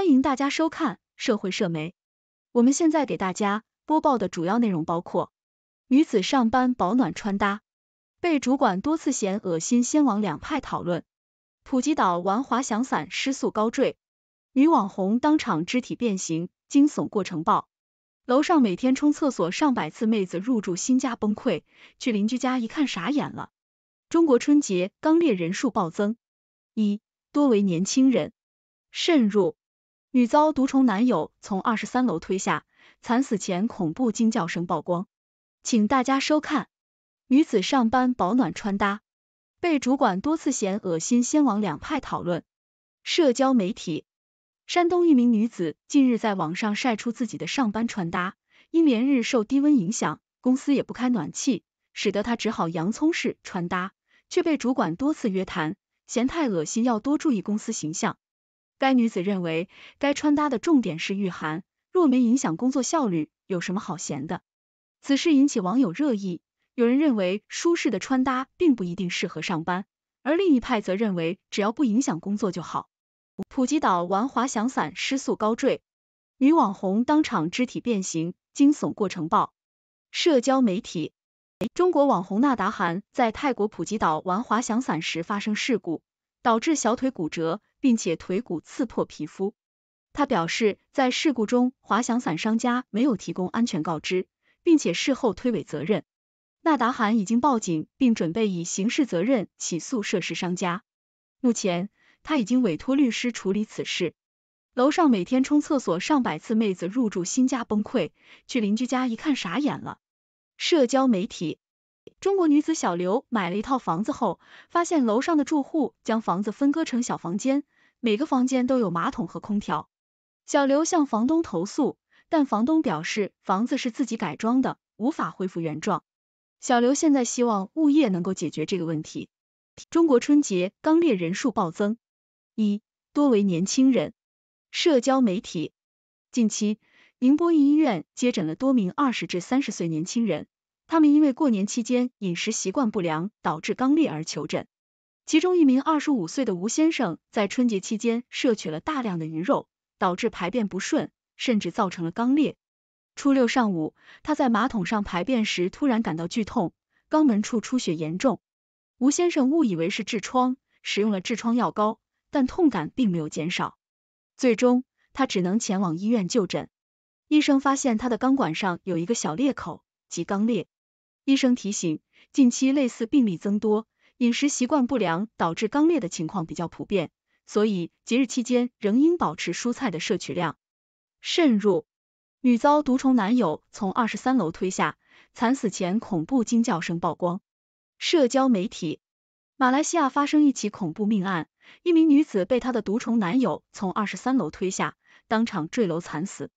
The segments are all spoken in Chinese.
欢迎大家收看社会社媒。我们现在给大家播报的主要内容包括：女子上班保暖穿搭被主管多次嫌恶心，先往两派讨论；普吉岛玩滑翔伞失速高坠，女网红当场肢体变形，惊悚过程爆；楼上每天冲厕所上百次，妹子入住新家崩溃，去邻居家一看傻眼了；中国春节刚烈人数暴增，一多为年轻人渗入。女遭毒虫男友从二十三楼推下，惨死前恐怖惊叫声曝光，请大家收看。女子上班保暖穿搭，被主管多次嫌恶心，先往两派讨论。社交媒体：山东一名女子近日在网上晒出自己的上班穿搭，因连日受低温影响，公司也不开暖气，使得她只好洋葱式穿搭，却被主管多次约谈，嫌太恶心，要多注意公司形象。该女子认为，该穿搭的重点是御寒，若没影响工作效率，有什么好闲的？此事引起网友热议，有人认为舒适的穿搭并不一定适合上班，而另一派则认为只要不影响工作就好。普吉岛玩滑翔伞失速高坠，女网红当场肢体变形，惊悚过程报。社交媒体，中国网红娜达涵在泰国普吉岛玩滑翔伞时发生事故。导致小腿骨折，并且腿骨刺破皮肤。他表示，在事故中，滑翔伞商家没有提供安全告知，并且事后推诿责任。纳达罕已经报警，并准备以刑事责任起诉涉事商家。目前，他已经委托律师处理此事。楼上每天冲厕所上百次，妹子入住新家崩溃，去邻居家一看傻眼了。社交媒体。中国女子小刘买了一套房子后，发现楼上的住户将房子分割成小房间，每个房间都有马桶和空调。小刘向房东投诉，但房东表示房子是自己改装的，无法恢复原状。小刘现在希望物业能够解决这个问题。中国春节刚烈人数暴增，一多为年轻人，社交媒体。近期，宁波一医院接诊了多名二十至三十岁年轻人。他们因为过年期间饮食习惯不良，导致肛裂而求诊。其中一名二十五岁的吴先生在春节期间摄取了大量的鱼肉，导致排便不顺，甚至造成了肛裂。初六上午，他在马桶上排便时突然感到剧痛，肛门处出血严重。吴先生误以为是痔疮，使用了痔疮药膏，但痛感并没有减少。最终，他只能前往医院就诊。医生发现他的肛管上有一个小裂口，即肛裂。医生提醒，近期类似病例增多，饮食习惯不良导致肛裂的情况比较普遍，所以节日期间仍应保持蔬菜的摄取量。渗入，女遭毒虫男友从二十三楼推下，惨死前恐怖惊叫声曝光。社交媒体，马来西亚发生一起恐怖命案，一名女子被她的毒虫男友从二十三楼推下，当场坠楼惨死。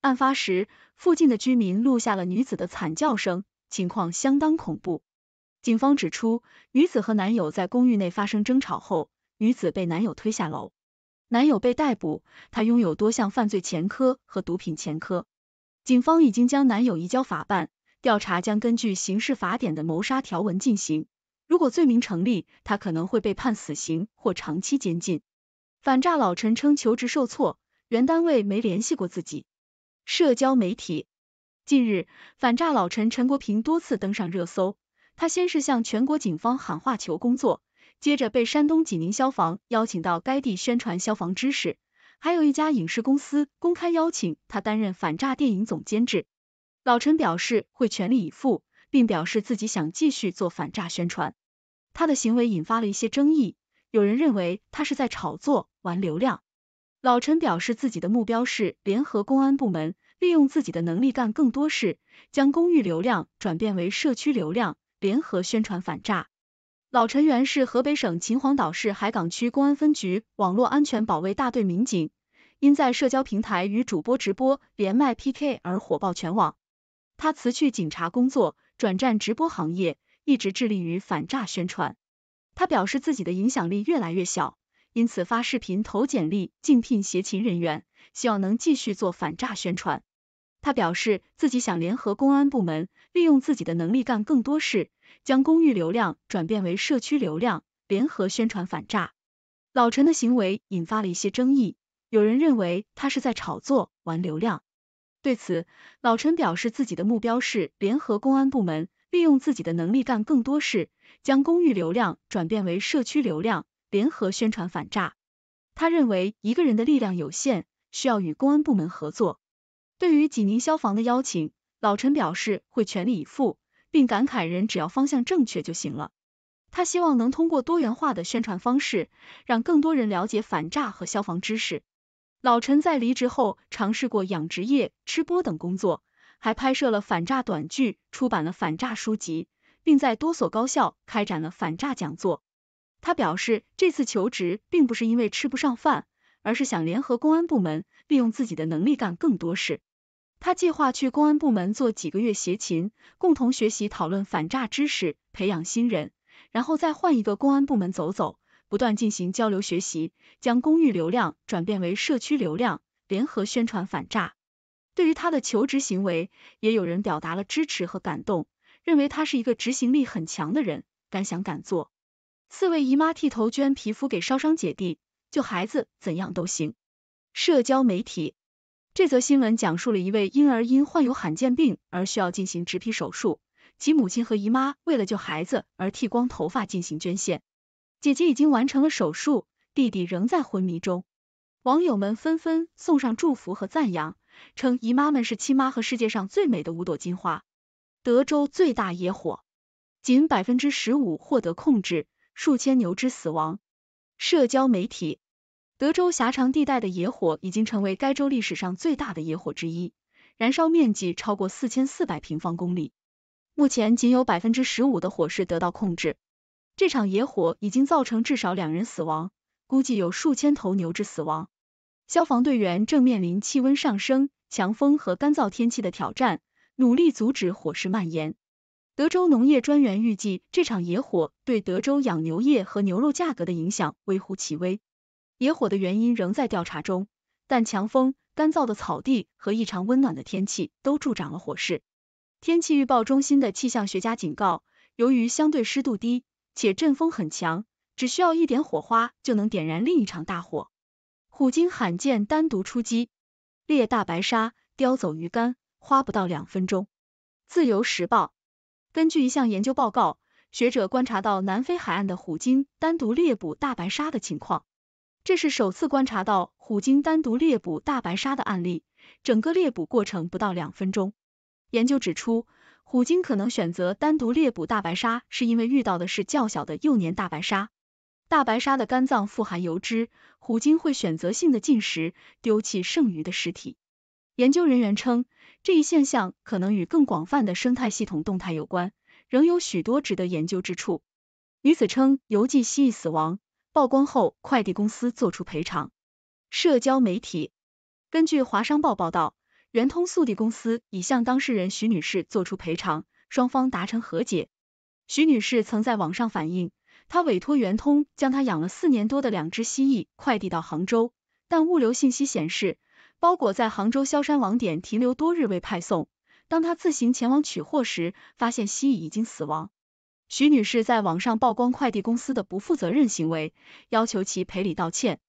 案发时，附近的居民录下了女子的惨叫声。情况相当恐怖。警方指出，女子和男友在公寓内发生争吵后，女子被男友推下楼，男友被逮捕。他拥有多项犯罪前科和毒品前科。警方已经将男友移交法办，调查将根据刑事法典的谋杀条文进行。如果罪名成立，他可能会被判死刑或长期监禁。反诈老陈称求职受挫，原单位没联系过自己。社交媒体。近日，反诈老陈陈国平多次登上热搜。他先是向全国警方喊话求工作，接着被山东济宁消防邀请到该地宣传消防知识，还有一家影视公司公开邀请他担任反诈电影总监制。老陈表示会全力以赴，并表示自己想继续做反诈宣传。他的行为引发了一些争议，有人认为他是在炒作玩流量。老陈表示自己的目标是联合公安部门。利用自己的能力干更多事，将公寓流量转变为社区流量，联合宣传反诈。老陈原是河北省秦皇岛市海港区公安分局网络安全保卫大队民警，因在社交平台与主播直播连麦 PK 而火爆全网。他辞去警察工作，转战直播行业，一直致力于反诈宣传。他表示自己的影响力越来越小，因此发视频投简历，竞聘协勤人员，希望能继续做反诈宣传。他表示自己想联合公安部门，利用自己的能力干更多事，将公寓流量转变为社区流量，联合宣传反诈。老陈的行为引发了一些争议，有人认为他是在炒作玩流量。对此，老陈表示自己的目标是联合公安部门，利用自己的能力干更多事，将公寓流量转变为社区流量，联合宣传反诈。他认为一个人的力量有限，需要与公安部门合作。对于济宁消防的邀请，老陈表示会全力以赴，并感慨人只要方向正确就行了。他希望能通过多元化的宣传方式，让更多人了解反诈和消防知识。老陈在离职后尝试过养殖业、吃播等工作，还拍摄了反诈短剧，出版了反诈书籍，并在多所高校开展了反诈讲座。他表示，这次求职并不是因为吃不上饭。而是想联合公安部门，利用自己的能力干更多事。他计划去公安部门做几个月协勤，共同学习讨论反诈知识，培养新人，然后再换一个公安部门走走，不断进行交流学习，将公寓流量转变为社区流量，联合宣传反诈。对于他的求职行为，也有人表达了支持和感动，认为他是一个执行力很强的人，敢想敢做。四位姨妈剃头捐皮肤给烧伤姐弟。救孩子怎样都行。社交媒体这则新闻讲述了一位婴儿因患有罕见病而需要进行植皮手术，其母亲和姨妈为了救孩子而剃光头发进行捐献。姐姐已经完成了手术，弟弟仍在昏迷中。网友们纷纷送上祝福和赞扬，称姨妈们是亲妈和世界上最美的五朵金花。德州最大野火，仅百分之十五获得控制，数千牛只死亡。社交媒体。德州狭长地带的野火已经成为该州历史上最大的野火之一，燃烧面积超过四千四百平方公里。目前仅有百分之十五的火势得到控制。这场野火已经造成至少两人死亡，估计有数千头牛只死亡。消防队员正面临气温上升、强风和干燥天气的挑战，努力阻止火势蔓延。德州农业专员预计，这场野火对德州养牛业和牛肉价格的影响微乎其微。野火的原因仍在调查中，但强风、干燥的草地和异常温暖的天气都助长了火势。天气预报中心的气象学家警告，由于相对湿度低且阵风很强，只需要一点火花就能点燃另一场大火。虎鲸罕见单独出击，猎大白鲨，叼走鱼竿，花不到两分钟。自由时报根据一项研究报告，学者观察到南非海岸的虎鲸单独猎捕大白鲨的情况。这是首次观察到虎鲸单独猎捕大白鲨的案例，整个猎捕过程不到两分钟。研究指出，虎鲸可能选择单独猎捕大白鲨，是因为遇到的是较小的幼年大白鲨。大白鲨的肝脏富含油脂，虎鲸会选择性的进食，丢弃剩余的尸体。研究人员称，这一现象可能与更广泛的生态系统动态有关，仍有许多值得研究之处。女子称邮寄蜥蜴死亡。曝光后，快递公司作出赔偿。社交媒体根据华商报报道，圆通速递公司已向当事人徐女士作出赔偿，双方达成和解。徐女士曾在网上反映，她委托圆通将她养了四年多的两只蜥蜴快递到杭州，但物流信息显示，包裹在杭州萧山网点停留多日未派送。当她自行前往取货时，发现蜥蜴已经死亡。徐女士在网上曝光快递公司的不负责任行为，要求其赔礼道歉。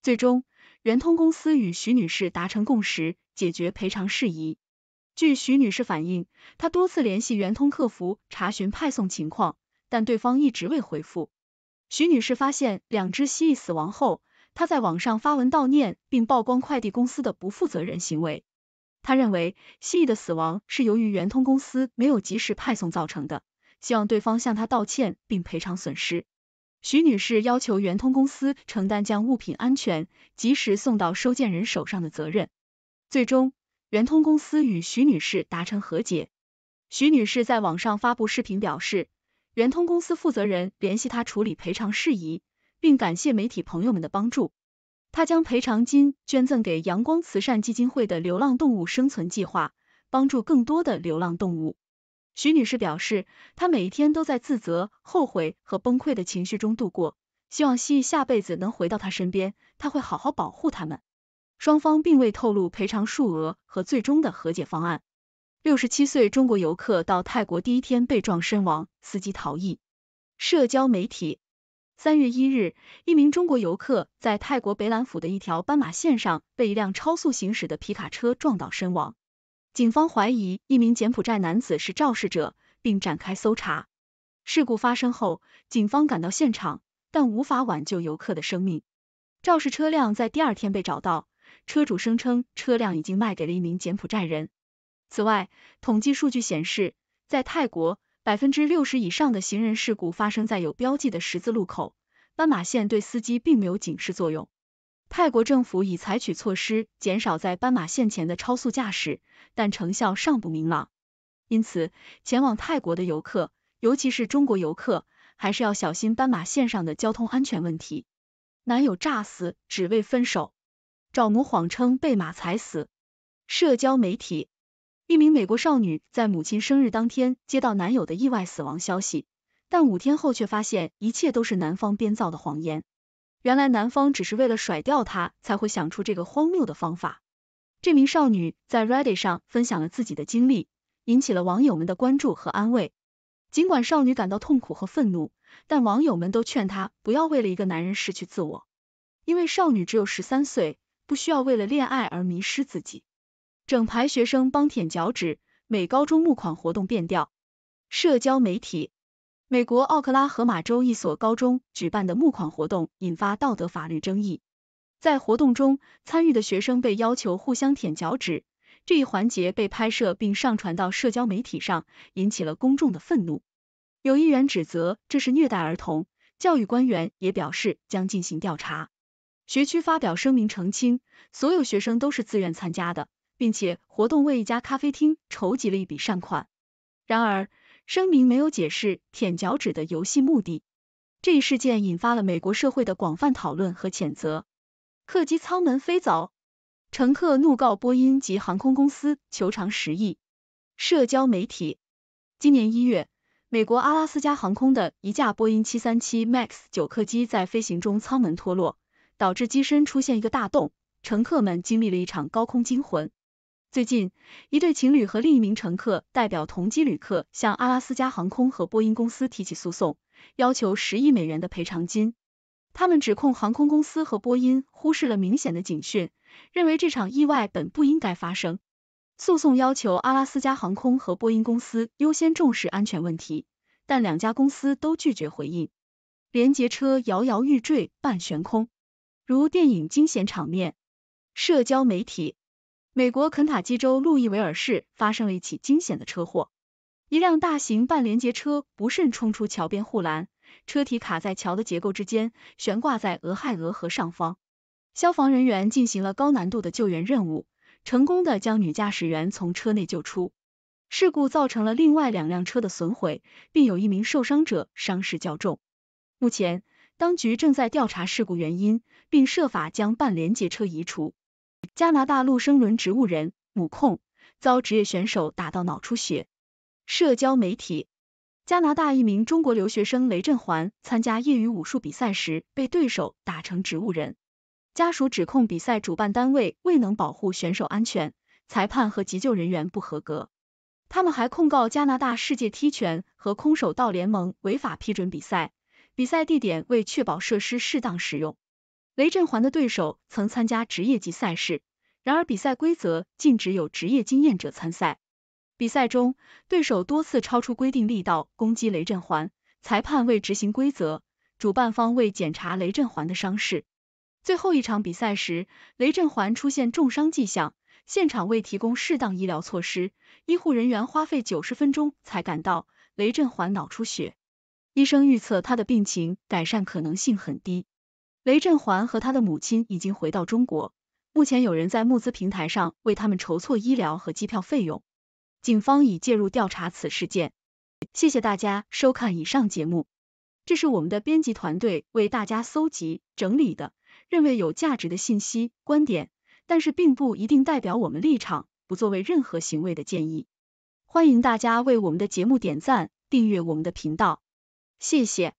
最终，圆通公司与徐女士达成共识，解决赔偿事宜。据徐女士反映，她多次联系圆通客服查询派送情况，但对方一直未回复。徐女士发现两只蜥蜴死亡后，她在网上发文悼念，并曝光快递公司的不负责任行为。她认为蜥蜴的死亡是由于圆通公司没有及时派送造成的。希望对方向他道歉并赔偿损失。徐女士要求圆通公司承担将物品安全及时送到收件人手上的责任。最终，圆通公司与徐女士达成和解。徐女士在网上发布视频表示，圆通公司负责人联系她处理赔偿事宜，并感谢媒体朋友们的帮助。她将赔偿金捐赠给阳光慈善基金会的流浪动物生存计划，帮助更多的流浪动物。徐女士表示，她每一天都在自责、后悔和崩溃的情绪中度过，希望蜥蜴下辈子能回到她身边，她会好好保护他们。双方并未透露赔偿数额和最终的和解方案。六十七岁中国游客到泰国第一天被撞身亡，司机逃逸。社交媒体，三月一日，一名中国游客在泰国北兰府的一条斑马线上被一辆超速行驶的皮卡车撞倒身亡。警方怀疑一名柬埔寨男子是肇事者，并展开搜查。事故发生后，警方赶到现场，但无法挽救游客的生命。肇事车辆在第二天被找到，车主声称车辆已经卖给了一名柬埔寨人。此外，统计数据显示，在泰国，百分之六十以上的行人事故发生在有标记的十字路口，斑马线对司机并没有警示作用。泰国政府已采取措施减少在斑马线前的超速驾驶，但成效尚不明朗。因此，前往泰国的游客，尤其是中国游客，还是要小心斑马线上的交通安全问题。男友诈死只为分手，赵某谎称被马踩死。社交媒体：一名美国少女在母亲生日当天接到男友的意外死亡消息，但五天后却发现一切都是男方编造的谎言。原来男方只是为了甩掉她，才会想出这个荒谬的方法。这名少女在 Reddit 上分享了自己的经历，引起了网友们的关注和安慰。尽管少女感到痛苦和愤怒，但网友们都劝她不要为了一个男人失去自我，因为少女只有十三岁，不需要为了恋爱而迷失自己。整排学生帮舔脚趾，美高中募款活动变调。社交媒体。美国奥克拉荷马州一所高中举办的募款活动引发道德法律争议。在活动中，参与的学生被要求互相舔脚趾，这一环节被拍摄并上传到社交媒体上，引起了公众的愤怒。有议员指责这是虐待儿童，教育官员也表示将进行调查。学区发表声明澄清，所有学生都是自愿参加的，并且活动为一家咖啡厅筹集了一笔善款。然而，声明没有解释舔脚趾的游戏目的。这一事件引发了美国社会的广泛讨论和谴责。客机舱门飞走，乘客怒告波音及航空公司，求偿十亿。社交媒体：今年一月，美国阿拉斯加航空的一架波音七三七 MAX 九客机在飞行中舱门脱落，导致机身出现一个大洞，乘客们经历了一场高空惊魂。最近，一对情侣和另一名乘客代表同机旅客向阿拉斯加航空和波音公司提起诉讼，要求十亿美元的赔偿金。他们指控航空公司和波音忽视了明显的警讯，认为这场意外本不应该发生。诉讼要求阿拉斯加航空和波音公司优先重视安全问题，但两家公司都拒绝回应。连接车摇摇欲坠，半悬空，如电影惊险场面。社交媒体。美国肯塔基州路易维尔市发生了一起惊险的车祸，一辆大型半连接车不慎冲出桥边护栏，车体卡在桥的结构之间，悬挂在俄亥俄河上方。消防人员进行了高难度的救援任务，成功的将女驾驶员从车内救出。事故造成了另外两辆车的损毁，并有一名受伤者伤势较重。目前，当局正在调查事故原因，并设法将半联结车移除。加拿大陆生轮植物人母控遭职业选手打到脑出血。社交媒体：加拿大一名中国留学生雷振环参加业余武术比赛时被对手打成植物人，家属指控比赛主办单位未能保护选手安全，裁判和急救人员不合格。他们还控告加拿大世界踢拳和空手道联盟违法批准比赛，比赛地点为确保设施适当使用。雷震环的对手曾参加职业级赛事，然而比赛规则禁止有职业经验者参赛。比赛中，对手多次超出规定力道攻击雷震环，裁判未执行规则，主办方未检查雷震环的伤势。最后一场比赛时，雷震环出现重伤迹象，现场未提供适当医疗措施，医护人员花费九十分钟才赶到。雷震环脑出血，医生预测他的病情改善可能性很低。雷振环和他的母亲已经回到中国，目前有人在募资平台上为他们筹措医疗和机票费用，警方已介入调查此事件。谢谢大家收看以上节目，这是我们的编辑团队为大家搜集整理的，认为有价值的信息观点，但是并不一定代表我们立场，不作为任何行为的建议。欢迎大家为我们的节目点赞、订阅我们的频道，谢谢。